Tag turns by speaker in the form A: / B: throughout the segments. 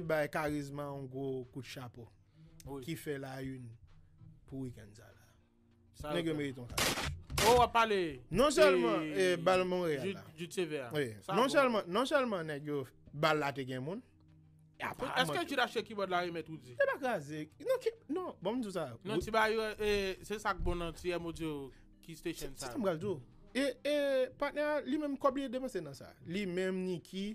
A: Bè karizman an gwo kout chapo Ki fè la yun Pou wikend zala Nè gen meriton kati
B: Ou wap pale Non selman bal moun reya la Non
A: selman non nè gen bal late gen moun
B: Eske jirache ki wad la yon met ouzi E
A: baka zek Non, non, bon, non euh, euh, bon ti bè
B: yon Se sak bonan ti yon mou diyo Ki steshen sa
A: E partner li mèm kobliye dema se nan sa Li mèm niki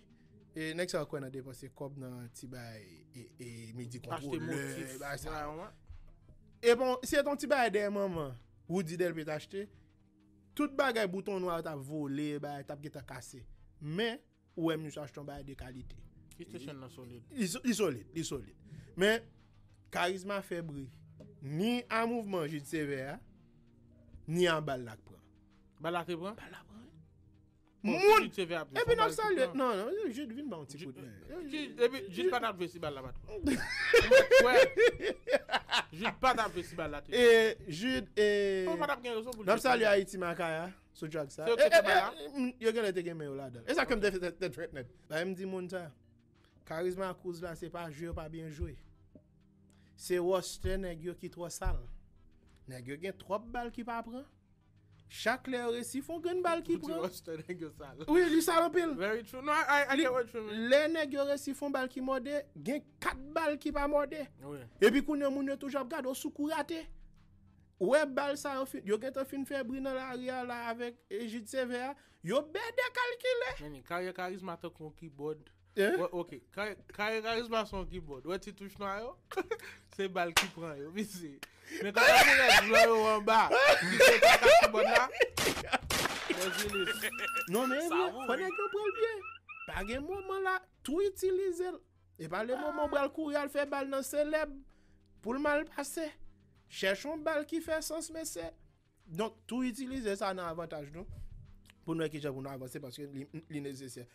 A: E, nek se akwen a depose, kop nan ti bay e, e midi kontrole. Ache te
B: motif.
A: E, e bon, se ton ti bay deyman man, ou didel pe tache te, tout bagay bouton nou a tap vole, a tap geta kase. Men, ou em nou chache ton bay dey kalite.
B: Ise te chen lan solide.
A: Isole, isole. Men, karizman febri, ni an mouvman jitse veya, ni an balak pran.
B: Balak e bran? Balak pran. Moun! E pi nopsal yo...
A: Nan nan, jid vin ba onti kout
B: men. Jid pa nan vesi bal la mat. Moun kwen! Jid pa nan vesi bal la. E jid e... Nopsal yo ha iti
A: man kaya, sou jog sa. E yon gen a te gen men yo la. E sa kem defi de dret men. La yon di moun ta, karizman kouz la se pa jyo pa bin jyo. Se wos te negyo ki tro sal. Negyo gen tro bal ki pa pran. Chak lè re sifon gen bal ki pwè. Pwè di sa lopil. Very true. No, I get what you mean. Lè nek yo re sifon bal ki mwode, gen kat bal ki pa mwode. E pi kounè mounè toujap gad, ou sou kou rate. Ou e bal sa, yo gen te fin febrina la real la avèk Ejid Sevea,
B: yo bè de kalkile. Mèni, karye karizma te kon ki bòd. Eh? Ok, kare kare isman son keyboard, wè ti touche nan yo, se bal ki pran yo, misi. Mè kare anjou lè, jwè yo wè mba, jwè kare kare keyboard nan, mè jilis.
A: Non mè, fwene kyo prel biye, page mouman la, tou itilize, e pale mouman brel kouyal fè bal nan seleb, pou l'man l'pase, chèchon bal ki fè sans mesè. Donk, tou itilize, sa nan avantaj nou, pou nou e ki javoun avansè, se paske li nezese se.